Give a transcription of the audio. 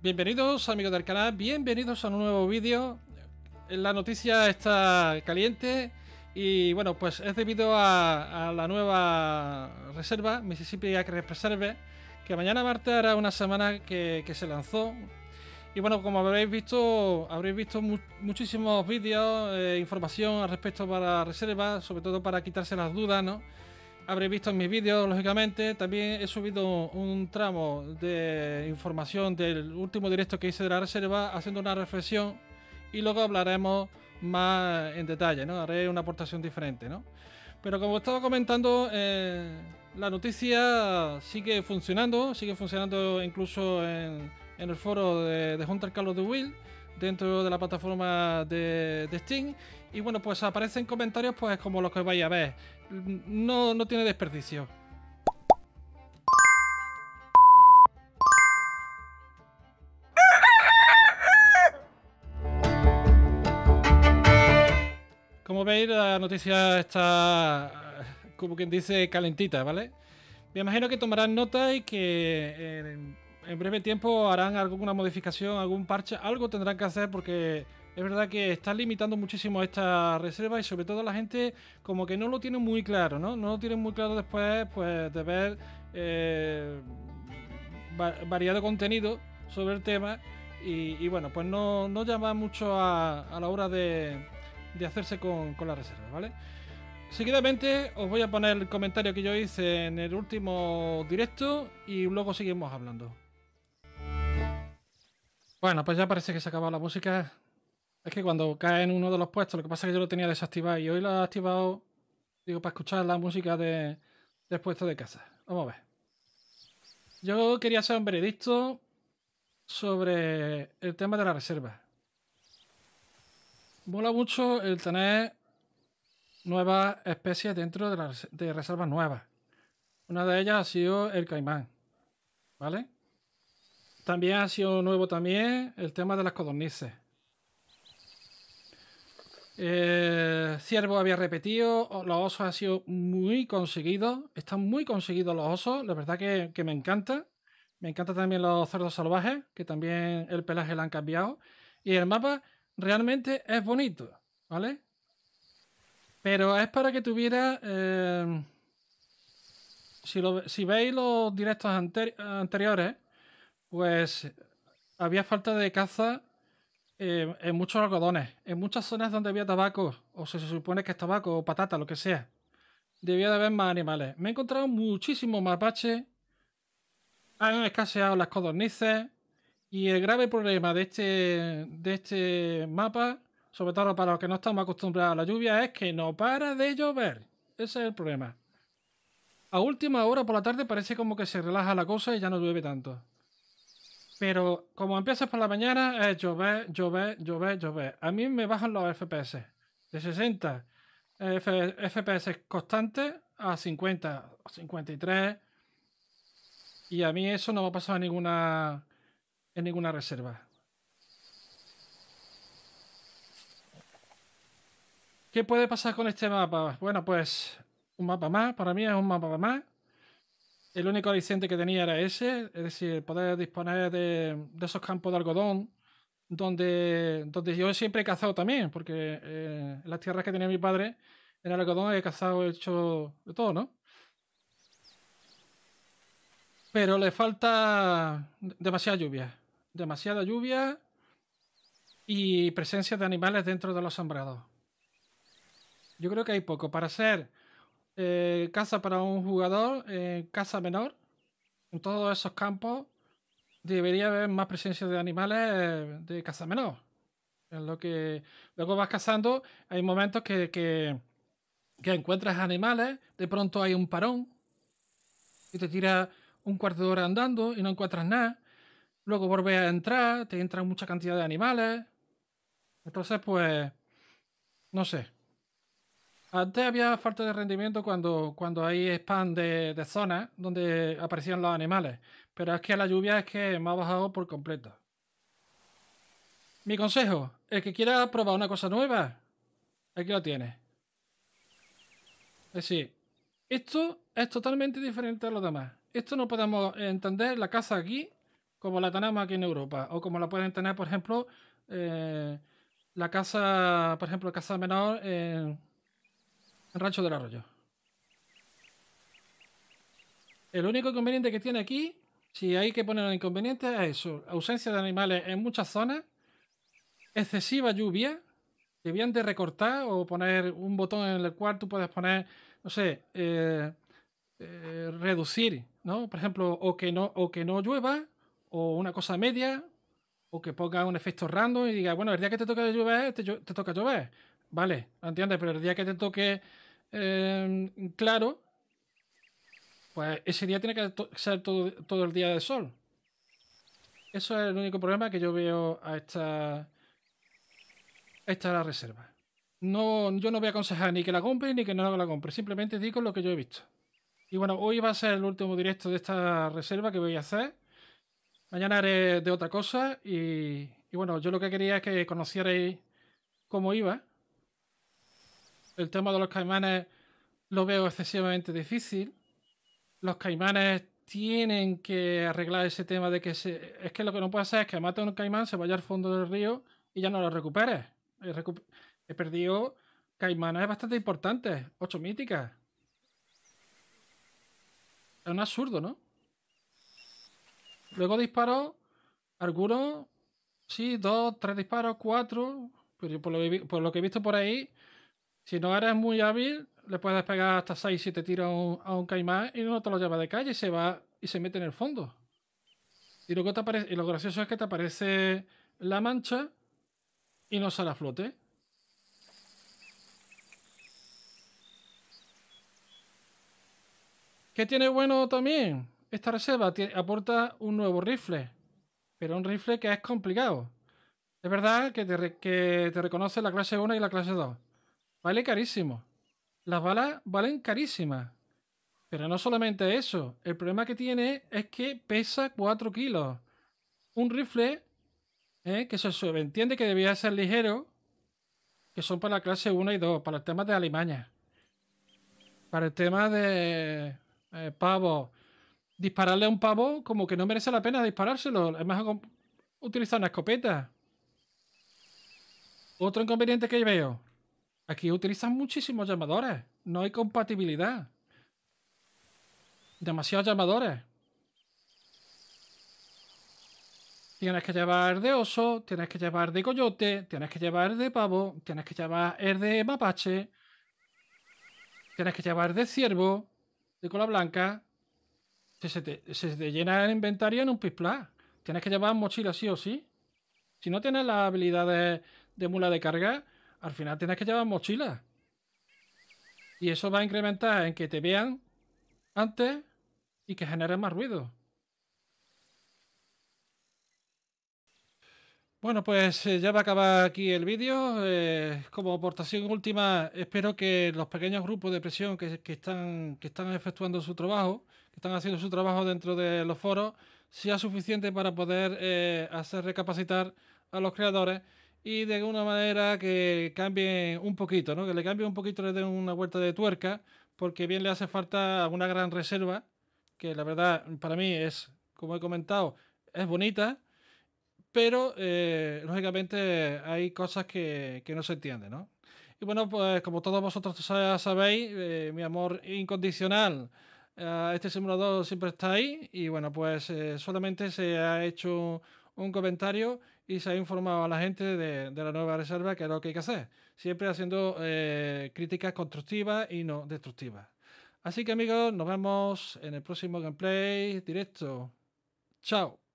Bienvenidos amigos del canal, bienvenidos a un nuevo vídeo. La noticia está caliente y bueno, pues es debido a, la nueva reserva, Mississippi Acres Preserve, que mañana martes hará una semana que, se lanzó. Y bueno, como habréis visto, habréis visto muchísimos vídeos, e información al respecto para reserva sobre todo para quitarse las dudas, ¿no? habréis visto en mis vídeos, lógicamente. También he subido un tramo de información del último directo que hice de la reserva, haciendo una reflexión y luego hablaremos más en detalle, ¿no? Haré una aportación diferente, ¿no? Pero como estaba comentando, eh, la noticia sigue funcionando, sigue funcionando incluso en, el foro de, de Hunter Carlos de Will dentro de la plataforma de, de, Steam. Y bueno, pues aparecen comentarios pues como los que vais a ver. No, tiene desperdicio. Como veis, la noticia está, como quien dice, calentita, ¿vale? Me imagino que tomarán nota y que... Eh, en breve tiempo harán alguna modificación, algún parche, algo tendrán que hacer porque es verdad que están limitando muchísimo esta reserva y sobre todo la gente como que no lo tiene muy claro, ¿no? No lo tienen muy claro después pues, de ver eh, variado contenido sobre el tema y, bueno, pues no, llama mucho a, la hora de, hacerse con, con la reserva, ¿vale? Seguidamente os voy a poner el comentario que yo hice en el último directo y luego seguimos hablando. Bueno, pues ya parece que se ha la música. Es que cuando cae en uno de los puestos, lo que pasa es que yo lo tenía desactivado y hoy lo he activado, digo, para escuchar la música de, del puesto de casa. Vamos a ver. Yo quería hacer un veredicto sobre el tema de la reserva. Mola mucho el tener nuevas especies dentro de, de reservas nuevas. Una de ellas ha sido el caimán. ¿Vale? También ha sido nuevo también el tema de las codornices. Eh, ciervo había repetido, los osos han sido muy conseguidos, están muy conseguidos los osos, la verdad que, que me encanta. Me encantan también los cerdos salvajes, que también el pelaje lo han cambiado. Y el mapa realmente es bonito, ¿vale? Pero es para que tuviera... Eh, si, veis los directos anteriores, pues eh, había falta de caza eh, en muchos algodones, en muchas zonas donde había tabaco, o se, supone que es tabaco o patata, lo que sea. Debía de haber más animales. Me he encontrado muchísimos mapaches, han escaseado las codornices, y el grave problema de este, de este mapa, sobre todo para los que no estamos acostumbrados a la lluvia, es que no para de llover. Ese es el problema. A última hora por la tarde parece como que se relaja la cosa y ya no llueve tanto. Pero como empiezas por la mañana, es llover, llover, llover, llover. A mí me bajan los FPS. De 60 FPS constantes a 50 o 53. Y a mí eso no me ha pasado en ninguna, en ninguna reserva. ¿Qué puede pasar con este mapa? Bueno, pues un mapa más. Para mí es un mapa más el único aliciente que tenía era ese, es decir, poder disponer de, esos campos de algodón donde, donde yo siempre he cazado también, porque eh, las tierras que tenía mi padre en el algodón he cazado, hecho de todo, ¿no? Pero le falta demasiada lluvia, demasiada lluvia y presencia de animales dentro de los sembrados. Yo creo que hay poco para ser eh, casa para un jugador, eh, casa menor. En todos esos campos debería haber más presencia de animales eh, de casa menor. En lo que luego vas cazando, hay momentos que, encuentras animales, de pronto hay un parón y te tiras un cuarto de hora andando y no encuentras nada. Luego vuelves a entrar, te entran mucha cantidad de animales. Entonces, pues, no sé. Antes había falta de rendimiento cuando, cuando hay spam de, zonas donde aparecían los animales, pero es que la lluvia es que me ha bajado por completo. Mi consejo, el que quiera probar una cosa nueva, aquí lo tiene. Es decir, esto es totalmente diferente a lo demás. Esto no podemos entender la casa aquí como la tenemos aquí en Europa, o como la pueden tener, por ejemplo, eh, la casa, por ejemplo, casa menor en rancho del arroyo. El único inconveniente que tiene aquí, si hay que poner un inconveniente, es eso. Ausencia de animales en muchas zonas, excesiva lluvia, debían de recortar o poner un botón en el cual tú puedes poner, no sé, eh, eh, reducir, ¿no? Por ejemplo, o que no, o que no llueva, o una cosa media, o que ponga un efecto random y diga, bueno, el día que te toca llover, te, te toca llover. Vale, entiendes, pero el día que te toque em, claro, pues ese día tiene que ser todo, el día de sol. Eso es el único problema que yo veo a esta, a reserva. No, yo no voy a aconsejar ni que la compre ni que no la compre. Simplemente digo lo que yo he visto. Y bueno, hoy va a ser el último directo de esta reserva que voy a hacer. Mañana haré de otra cosa. Y, y bueno, yo lo que quería es que conocierais cómo iba el tema de los caimanes lo veo excesivamente difícil. Los caimanes tienen que arreglar ese tema de que es que lo que no puede hacer es que mate a un caimán, se vaya al fondo del río y ya no lo recupere. He, perdido caimanes bastante importantes, ocho míticas. Es un absurdo, ¿no? Luego disparó algunos, sí, dos, tres disparos, cuatro, pero por lo que he visto por ahí, si no eres muy hábil, le puedes pegar hasta 6, 7 tiros a un, caimán y no te lo lleva de calle, y se va y se mete en el fondo. Y, lo gracioso es que te aparece la mancha y no sale a flote. ¿Qué tiene bueno también? Esta reserva aporta un nuevo rifle, pero un rifle que es complicado. Es verdad que te reconoce la clase 1 y la clase 2, vale carísimo. Las balas valen carísimas. Pero no solamente eso, el problema que tiene es que pesa 4 kilos. Un rifle, eh, que se entiende que debía ser ligero, que son para la clase 1 y 2, para el tema de Alemania Para el tema de eh, pavo Dispararle a un pavo como que no merece la pena disparárselo. Es más utilizar una escopeta. Otro inconveniente que veo, Aquí utilizan muchísimos llamadores. No hay compatibilidad. Demasiados llamadores. Tienes que llevar de oso, tienes que llevar de coyote, tienes que llevar de pavo, tienes que llevar el de mapache, tienes que llevar de ciervo, de cola blanca. Se, te, llena el inventario en un pisplá. Tienes que llevar mochila sí o sí. Si no tienes las habilidades de mula de carga, al final tienes que llevar mochila. Y eso va a incrementar en que te vean antes y que generen más ruido. Bueno, pues eh, ya va a acabar aquí el vídeo. Eh, como aportación última, espero que los pequeños grupos de presión que, están, que están efectuando su trabajo, que están haciendo su trabajo dentro de los foros, sea suficiente para poder eh, hacer recapacitar a los creadores y de alguna manera que cambie un poquito, ¿no? que le cambie un poquito, le den una vuelta de tuerca, porque bien le hace falta una gran reserva, que la verdad para mí es, como he comentado, es bonita, pero eh, lógicamente hay cosas que, no se entienden. ¿no? Y bueno, pues como todos vosotros sabéis, eh, mi amor incondicional eh, este simulador siempre está ahí y bueno, pues solamente se ha hecho un comentario y se ha informado a la gente de, la nueva reserva que es lo que hay que hacer. Siempre haciendo eh, críticas constructivas y no destructivas. Así que amigos, nos vemos en el próximo gameplay directo. Chao.